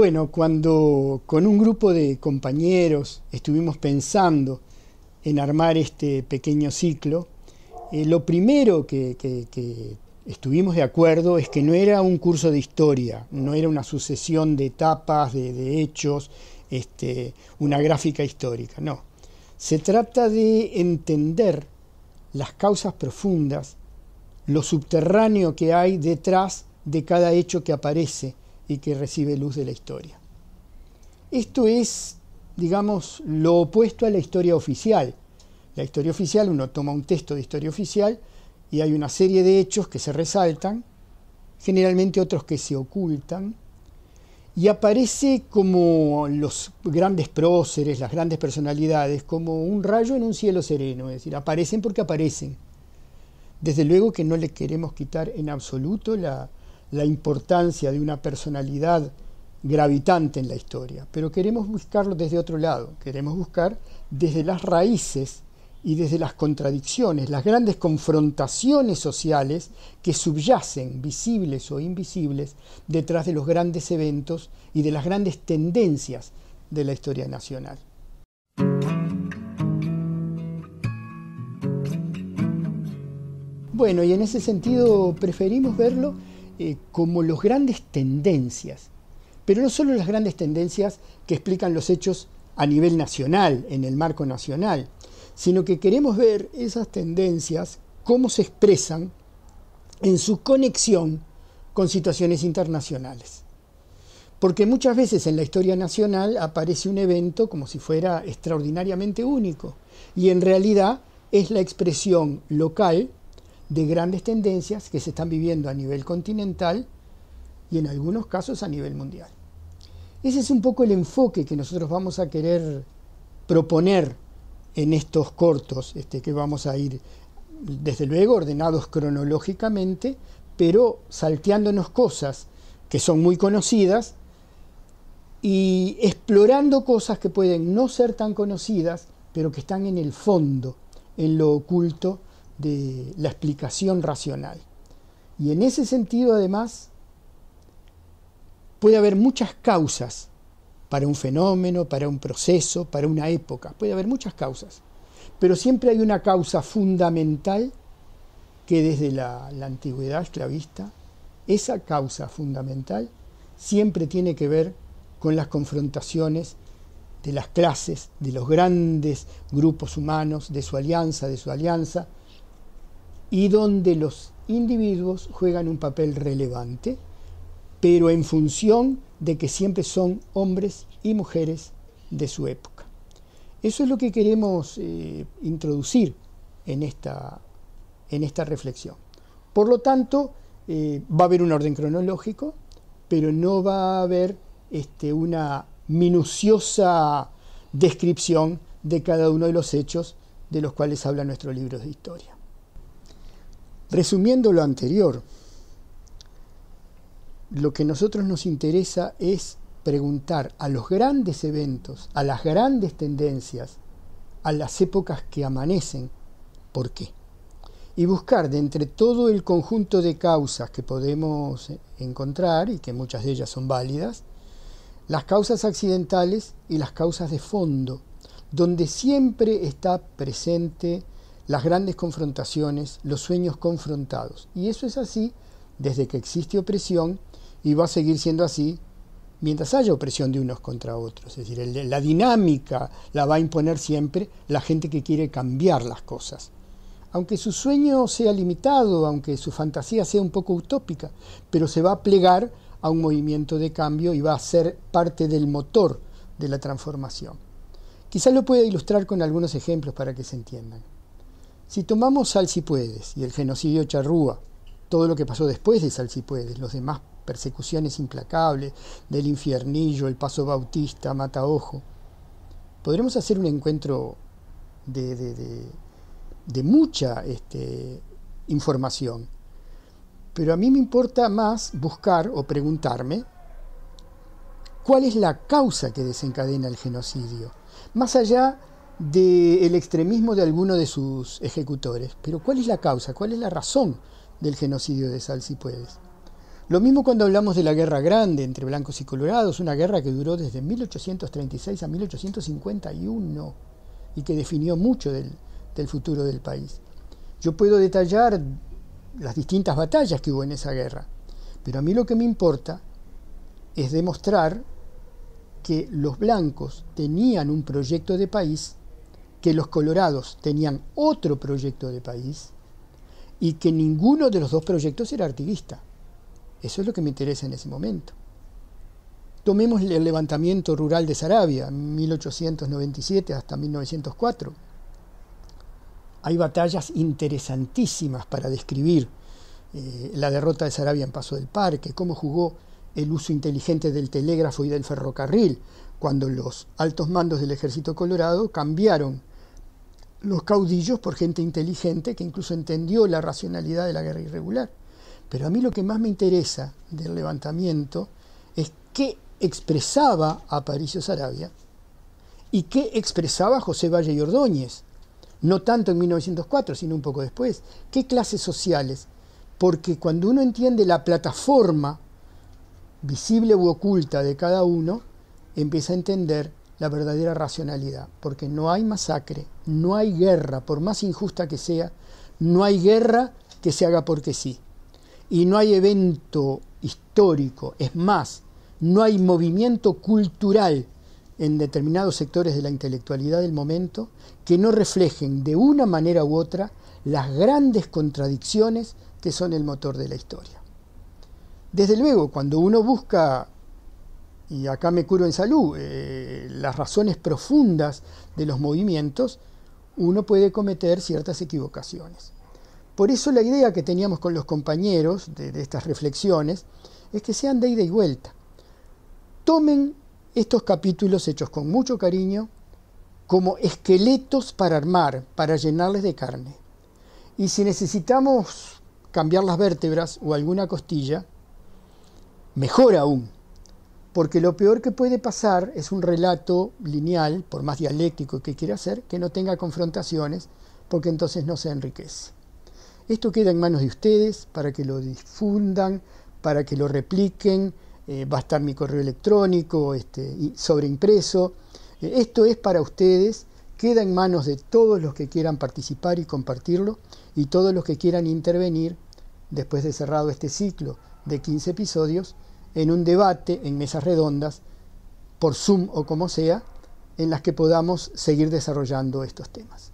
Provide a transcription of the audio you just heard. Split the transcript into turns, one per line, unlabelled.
Bueno, cuando con un grupo de compañeros estuvimos pensando en armar este pequeño ciclo, eh, lo primero que, estuvimos de acuerdo es que no era un curso de historia, no era una sucesión de etapas, de, hechos, este, una gráfica histórica, no. Se trata de entender las causas profundas, lo subterráneo que hay detrás de cada hecho que aparece y que recibe luz de la historia. Esto es, digamos, lo opuesto a la historia oficial. La historia oficial, uno toma un texto de historia oficial y hay una serie de hechos que se resaltan, generalmente otros que se ocultan, y aparece como los grandes próceres, las grandes personalidades, como un rayo en un cielo sereno, es decir, aparecen porque aparecen. Desde luego que no le queremos quitar en absoluto la, la importancia de una personalidad gravitante en la historia, pero queremos buscarlo desde otro lado, queremos buscar desde las raíces y desde las contradicciones, las grandes confrontaciones sociales que subyacen, visibles o invisibles, detrás de los grandes eventos y de las grandes tendencias de la historia nacional. Bueno, y en ese sentido preferimos verlo eh, como las grandes tendencias, pero no solo las grandes tendencias que explican los hechos a nivel nacional, en el marco nacional, sino que queremos ver esas tendencias, cómo se expresan en su conexión con situaciones internacionales. Porque muchas veces en la historia nacional aparece un evento como si fuera extraordinariamente único y en realidad es la expresión local de grandes tendencias que se están viviendo a nivel continental y en algunos casos a nivel mundial. Ese es un poco el enfoque que nosotros vamos a querer proponer en estos cortos, este, que vamos a ir, desde luego, ordenados cronológicamente, pero salteándonos cosas que son muy conocidas y explorando cosas que pueden no ser tan conocidas, pero que están en el fondo, en lo oculto de la explicación racional. Y en ese sentido, además, puede haber muchas causas para un fenómeno, para un proceso, para una época. Puede haber muchas causas. Pero siempre hay una causa fundamental que desde la, la antigüedad esclavista, esa causa fundamental siempre tiene que ver con las confrontaciones de las clases, de los grandes grupos humanos, de su alianza, de su alianza, y donde los individuos juegan un papel relevante, pero en función de que siempre son hombres y mujeres de su época. Eso es lo que queremos eh, introducir en esta, reflexión. Por lo tanto, eh, va a haber un orden cronológico, pero no va a haber este, una minuciosa descripción de cada uno de los hechos de los cuales habla nuestro libro de historia. Resumiendo lo anterior, lo que a nosotros nos interesa es preguntar a los grandes eventos, a las grandes tendencias, a las épocas que amanecen, ¿por qué? Y buscar de entre todo el conjunto de causas que podemos encontrar, y que muchas de ellas son válidas, las causas accidentales y las causas de fondo, donde siempre está presente las grandes confrontaciones, los sueños confrontados. Y eso es así desde que existe opresión y va a seguir siendo así mientras haya opresión de unos contra otros. Es decir, la dinámica la va a imponer siempre la gente que quiere cambiar las cosas. Aunque su sueño sea limitado, aunque su fantasía sea un poco utópica, pero se va a plegar a un movimiento de cambio y va a ser parte del motor de la transformación. Quizás lo pueda ilustrar con algunos ejemplos para que se entiendan. Si tomamos Sal si puedes y el genocidio charrúa, todo lo que pasó después de Sal si puedes, los demás persecuciones implacables, del infiernillo, el paso bautista, mataojo, podremos hacer un encuentro de, de, de, mucha este, información. Pero a mí me importa más buscar o preguntarme cuál es la causa que desencadena el genocidio, más allá del extremismo de alguno de sus ejecutores. Pero ¿cuál es la causa? ¿Cuál es la razón del genocidio de Sal Lo mismo cuando hablamos de la guerra grande entre blancos y colorados, una guerra que duró desde 1836 a 1851 y que definió mucho del, del futuro del país. Yo puedo detallar las distintas batallas que hubo en esa guerra, pero a mí lo que me importa es demostrar que los blancos tenían un proyecto de país que los colorados tenían otro proyecto de país y que ninguno de los dos proyectos era artiguista. Eso es lo que me interesa en ese momento. Tomemos el levantamiento rural de Sarabia, 1897 hasta 1904. Hay batallas interesantísimas para describir eh, la derrota de Sarabia en Paso del Parque, cómo jugó el uso inteligente del telégrafo y del ferrocarril, cuando los altos mandos del ejército colorado cambiaron los caudillos por gente inteligente que incluso entendió la racionalidad de la guerra irregular. Pero a mí lo que más me interesa del levantamiento es qué expresaba Aparicio Sarabia y qué expresaba José Valle y Ordóñez, no tanto en 1904, sino un poco después. ¿Qué clases sociales? Porque cuando uno entiende la plataforma visible u oculta de cada uno, empieza a entender la verdadera racionalidad, porque no hay masacre, no hay guerra, por más injusta que sea, no hay guerra que se haga porque sí. Y no hay evento histórico, es más, no hay movimiento cultural en determinados sectores de la intelectualidad del momento que no reflejen de una manera u otra las grandes contradicciones que son el motor de la historia. Desde luego, cuando uno busca y acá me curo en salud, eh, las razones profundas de los movimientos, uno puede cometer ciertas equivocaciones. Por eso la idea que teníamos con los compañeros de estas reflexiones es que sean de ida y vuelta. Tomen estos capítulos hechos con mucho cariño como esqueletos para armar, para llenarles de carne. Y si necesitamos cambiar las vértebras o alguna costilla, mejor aún, porque lo peor que puede pasar es un relato lineal, por más dialéctico que quiera ser, que no tenga confrontaciones, porque entonces no se enriquece. Esto queda en manos de ustedes para que lo difundan, para que lo repliquen, eh, va a estar mi correo electrónico este, sobreimpreso. Eh, esto es para ustedes, queda en manos de todos los que quieran participar y compartirlo y todos los que quieran intervenir después de cerrado este ciclo de 15 episodios en un debate, en mesas redondas, por Zoom o como sea, en las que podamos seguir desarrollando estos temas.